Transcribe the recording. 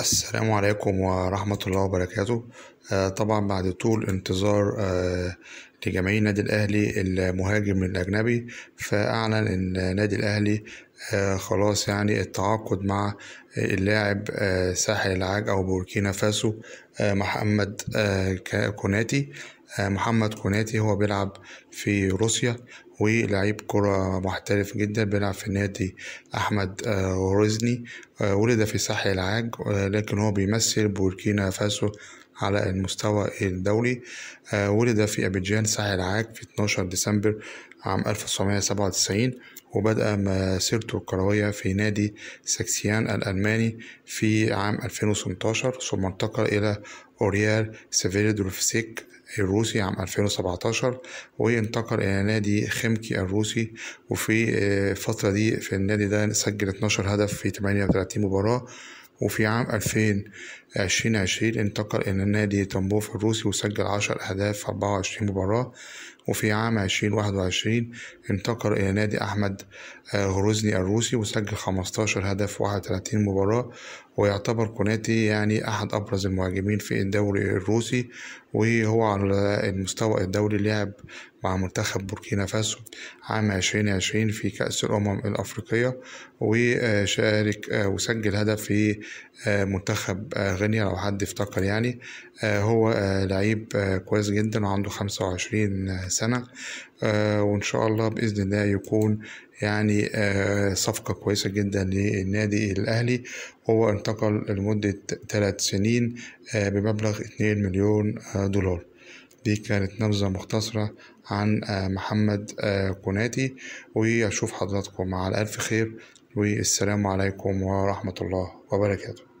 السلام عليكم ورحمة الله وبركاته آه طبعا بعد طول انتظار آه لجماهير النادي الأهلي المهاجم الأجنبي فأعلن إن النادي الأهلي آه خلاص يعني التعاقد مع اللاعب آه، ساحل العاج أو بوركينا فاسو آه، محمد آه، كوناتي محمد كوناتي هو بيلعب في روسيا ولعيب كرة محترف جدا بيلعب في نادي أحمد آه، غرزني آه، ولد في ساحل العاج آه، لكن هو بيمثل بوركينا فاسو على المستوى الدولي آه، ولد في أبيجان ساحل العاج في 12 ديسمبر عام 1997 وبدأ مسيرته الكروية في نادي سكسيان الألماني في عام 2018 ثم انتقل إلى أوريال سيفيلدولفسيك الروسي عام 2017 وانتقل إلى نادي خيمكي الروسي وفي آه، الفترة دي في النادي ده سجل 12 هدف في 38 مباراة وفي عام 2020 انتقل إلى نادي طنبوف الروسي وسجل 10 أهداف في 24 مباراة وفي عام 2021 انتقل إلى نادي أحمد آه، غروزني الروسي وسجل 15 هدف 31 مباراة ويعتبر كوناتي يعني أحد أبرز المهاجمين في الدوري الروسي وهو على المستوى الدوري لعب مع منتخب بوركينا فاسو عام 2020 في كأس الأمم الأفريقية وشارك آه، وسجل هدف في آه، منتخب غينيا لو حد افتكر يعني هو لعيب كويس جدا وعنده 25 سنة السنة آه، وإن شاء الله بإذن الله يكون يعني آه، صفقة كويسة جدا للنادي الأهلي هو انتقل لمدة ثلاث سنين آه، بمبلغ 2 مليون دولار دي كانت نبذة مختصرة عن محمد كوناتي وأشوف حضراتكم على ألف خير والسلام عليكم ورحمة الله وبركاته